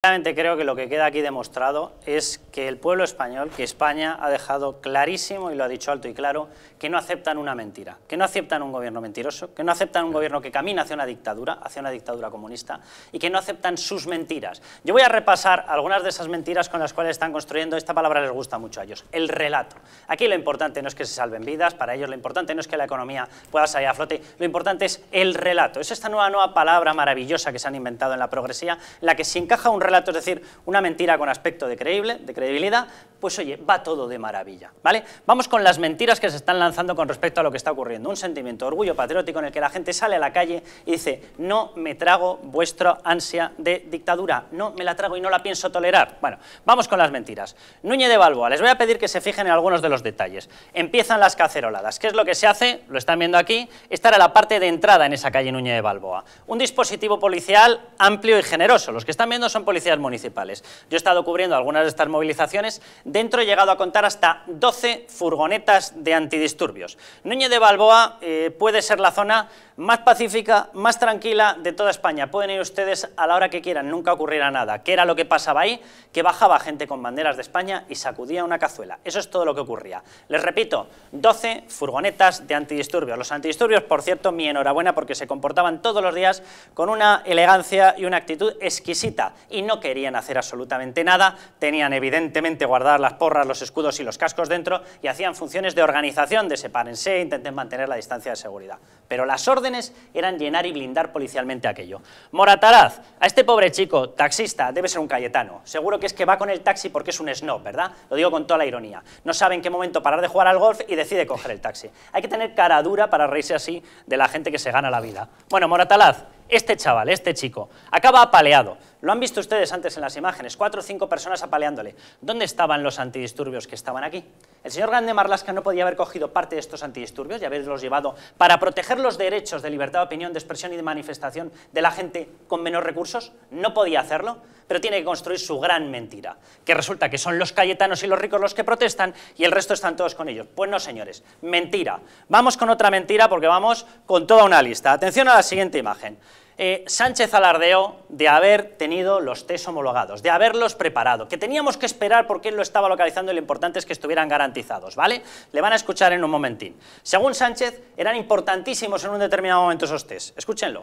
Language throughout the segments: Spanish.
Realmente creo que lo que queda aquí demostrado es que el pueblo español, que España ha dejado clarísimo y lo ha dicho alto y claro, que no aceptan una mentira, que no aceptan un gobierno mentiroso, que no aceptan un gobierno que camina hacia una dictadura, hacia una dictadura comunista y que no aceptan sus mentiras. Yo voy a repasar algunas de esas mentiras con las cuales están construyendo, esta palabra les gusta mucho a ellos, el relato. Aquí lo importante no es que se salven vidas, para ellos lo importante no es que la economía pueda salir a flote, lo importante es el relato. Es esta nueva, nueva palabra maravillosa que se han inventado en la progresía, la que si encaja un relatos, es decir, una mentira con aspecto de creíble, de credibilidad, pues oye, va todo de maravilla, ¿vale? Vamos con las mentiras que se están lanzando con respecto a lo que está ocurriendo. Un sentimiento de orgullo patriótico en el que la gente sale a la calle y dice, no me trago vuestra ansia de dictadura, no me la trago y no la pienso tolerar. Bueno, vamos con las mentiras. Núñez de Balboa, les voy a pedir que se fijen en algunos de los detalles. Empiezan las caceroladas. ¿Qué es lo que se hace? Lo están viendo aquí. Esta era la parte de entrada en esa calle Núñez de Balboa. Un dispositivo policial amplio y generoso. Los que están viendo son policías municipales. Yo he estado cubriendo algunas de estas movilizaciones. Dentro he llegado a contar hasta 12 furgonetas de antidisturbios. Núñez de Balboa eh, puede ser la zona más pacífica, más tranquila de toda España. Pueden ir ustedes a la hora que quieran, nunca ocurrirá nada. ¿Qué era lo que pasaba ahí? Que bajaba gente con banderas de España y sacudía una cazuela. Eso es todo lo que ocurría. Les repito, 12 furgonetas de antidisturbios. Los antidisturbios, por cierto, mi enhorabuena porque se comportaban todos los días con una elegancia y una actitud exquisita. Y no querían hacer absolutamente nada, tenían evidentemente guardar las porras, los escudos y los cascos dentro y hacían funciones de organización, de sepárense, intenten mantener la distancia de seguridad. Pero las órdenes eran llenar y blindar policialmente aquello. Moratalaz, a este pobre chico, taxista, debe ser un cayetano. Seguro que es que va con el taxi porque es un snob, ¿verdad? Lo digo con toda la ironía. No sabe en qué momento parar de jugar al golf y decide coger el taxi. Hay que tener cara dura para reírse así de la gente que se gana la vida. Bueno, Moratalaz, este chaval, este chico, acaba apaleado. Lo han visto ustedes antes en las imágenes, cuatro o cinco personas apaleándole. ¿Dónde estaban los antidisturbios que estaban aquí? El señor Grande Marlasca no podía haber cogido parte de estos antidisturbios y haberlos llevado para proteger los derechos de libertad de opinión, de expresión y de manifestación de la gente con menos recursos. No podía hacerlo, pero tiene que construir su gran mentira, que resulta que son los cayetanos y los ricos los que protestan y el resto están todos con ellos. Pues no, señores, mentira. Vamos con otra mentira porque vamos con toda una lista. Atención a la siguiente imagen. Eh, Sánchez alardeó de haber tenido los test homologados, de haberlos preparado, que teníamos que esperar porque él lo estaba localizando y lo importante es que estuvieran garantizados, ¿vale? Le van a escuchar en un momentín. Según Sánchez, eran importantísimos en un determinado momento esos test. Escúchenlo.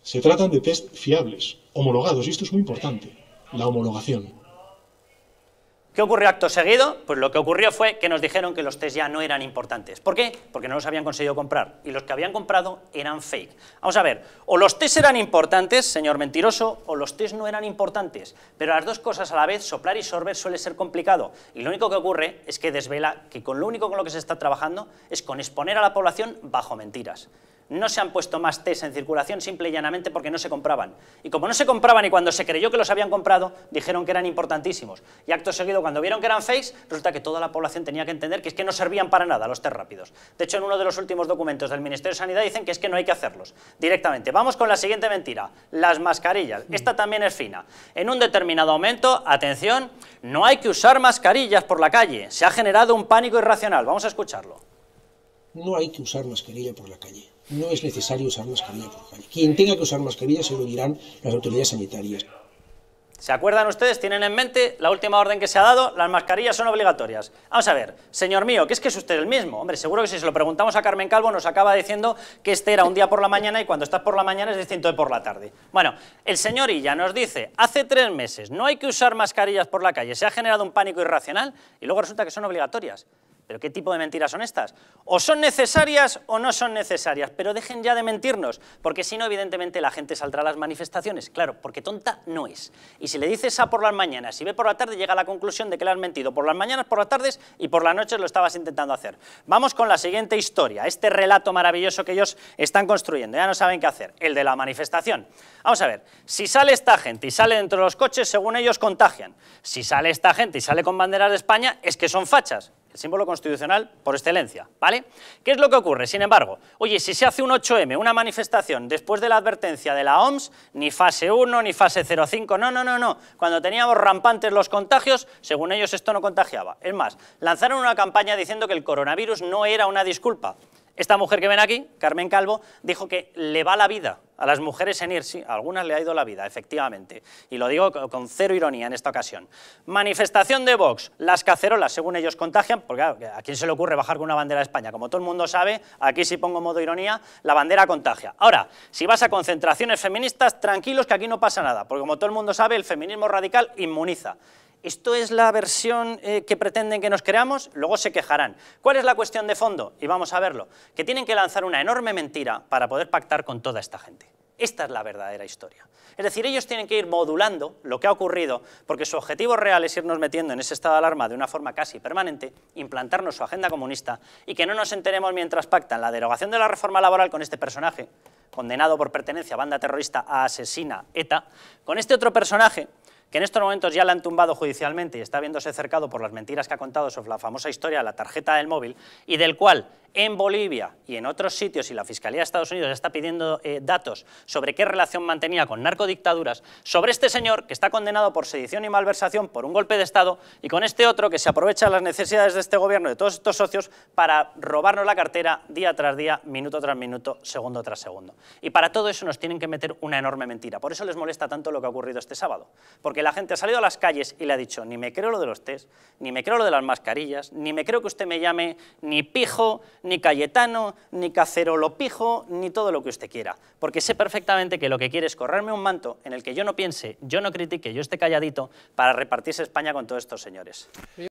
Se tratan de test fiables, homologados, y esto es muy importante, la homologación. ¿Qué ocurrió acto seguido? Pues lo que ocurrió fue que nos dijeron que los test ya no eran importantes. ¿Por qué? Porque no los habían conseguido comprar y los que habían comprado eran fake. Vamos a ver, o los test eran importantes, señor mentiroso, o los test no eran importantes, pero las dos cosas a la vez, soplar y sorber suele ser complicado y lo único que ocurre es que desvela que con lo único con lo que se está trabajando es con exponer a la población bajo mentiras no se han puesto más test en circulación simple y llanamente porque no se compraban. Y como no se compraban y cuando se creyó que los habían comprado, dijeron que eran importantísimos. Y acto seguido, cuando vieron que eran fakes, resulta que toda la población tenía que entender que es que no servían para nada los test rápidos. De hecho, en uno de los últimos documentos del Ministerio de Sanidad dicen que es que no hay que hacerlos directamente. Vamos con la siguiente mentira, las mascarillas. Esta también es fina. En un determinado momento, atención, no hay que usar mascarillas por la calle. Se ha generado un pánico irracional. Vamos a escucharlo no hay que usar mascarilla por la calle. No es necesario usar mascarilla por la calle. Quien tenga que usar mascarilla se lo dirán las autoridades sanitarias. ¿Se acuerdan ustedes? ¿Tienen en mente la última orden que se ha dado? Las mascarillas son obligatorias. Vamos a ver, señor mío, ¿qué es que es usted el mismo. Hombre, seguro que si se lo preguntamos a Carmen Calvo nos acaba diciendo que este era un día por la mañana y cuando estás por la mañana es distinto de por la tarde. Bueno, el señor ya nos dice, hace tres meses no hay que usar mascarillas por la calle, se ha generado un pánico irracional y luego resulta que son obligatorias. ¿Pero qué tipo de mentiras son estas? O son necesarias o no son necesarias, pero dejen ya de mentirnos, porque si no, evidentemente, la gente saldrá a las manifestaciones. Claro, porque tonta no es. Y si le dices A por las mañanas y ve por la tarde, llega a la conclusión de que le has mentido por las mañanas, por las tardes y por las noches lo estabas intentando hacer. Vamos con la siguiente historia, este relato maravilloso que ellos están construyendo, ya no saben qué hacer, el de la manifestación. Vamos a ver, si sale esta gente y sale dentro de los coches, según ellos contagian. Si sale esta gente y sale con banderas de España, es que son fachas símbolo constitucional por excelencia, ¿vale? ¿Qué es lo que ocurre? Sin embargo, oye, si se hace un 8M, una manifestación, después de la advertencia de la OMS, ni fase 1, ni fase 0,5, no, no, no, no. Cuando teníamos rampantes los contagios, según ellos esto no contagiaba. Es más, lanzaron una campaña diciendo que el coronavirus no era una disculpa. Esta mujer que ven aquí, Carmen Calvo, dijo que le va la vida a las mujeres en IRSI, a algunas le ha ido la vida, efectivamente. Y lo digo con cero ironía en esta ocasión. Manifestación de Vox. Las cacerolas, según ellos, contagian, porque ¿a quién se le ocurre bajar con una bandera de España? Como todo el mundo sabe, aquí si pongo modo ironía, la bandera contagia. Ahora, si vas a concentraciones feministas, tranquilos que aquí no pasa nada, porque como todo el mundo sabe, el feminismo radical inmuniza esto es la versión eh, que pretenden que nos creamos, luego se quejarán. ¿Cuál es la cuestión de fondo? Y vamos a verlo. Que tienen que lanzar una enorme mentira para poder pactar con toda esta gente. Esta es la verdadera historia. Es decir, ellos tienen que ir modulando lo que ha ocurrido, porque su objetivo real es irnos metiendo en ese estado de alarma de una forma casi permanente, implantarnos su agenda comunista y que no nos enteremos mientras pactan la derogación de la reforma laboral con este personaje, condenado por pertenencia a banda terrorista a asesina ETA, con este otro personaje que en estos momentos ya la han tumbado judicialmente y está viéndose cercado por las mentiras que ha contado sobre la famosa historia de la tarjeta del móvil y del cual en Bolivia y en otros sitios, y la Fiscalía de Estados Unidos está pidiendo eh, datos sobre qué relación mantenía con narcodictaduras, sobre este señor que está condenado por sedición y malversación por un golpe de Estado, y con este otro que se aprovecha las necesidades de este gobierno y de todos estos socios para robarnos la cartera día tras día, minuto tras minuto, segundo tras segundo. Y para todo eso nos tienen que meter una enorme mentira. Por eso les molesta tanto lo que ha ocurrido este sábado. Porque la gente ha salido a las calles y le ha dicho, ni me creo lo de los test, ni me creo lo de las mascarillas, ni me creo que usted me llame ni pijo, ni Cayetano, ni Cacerolopijo, ni todo lo que usted quiera, porque sé perfectamente que lo que quiere es correrme un manto en el que yo no piense, yo no critique, yo esté calladito para repartirse España con todos estos señores.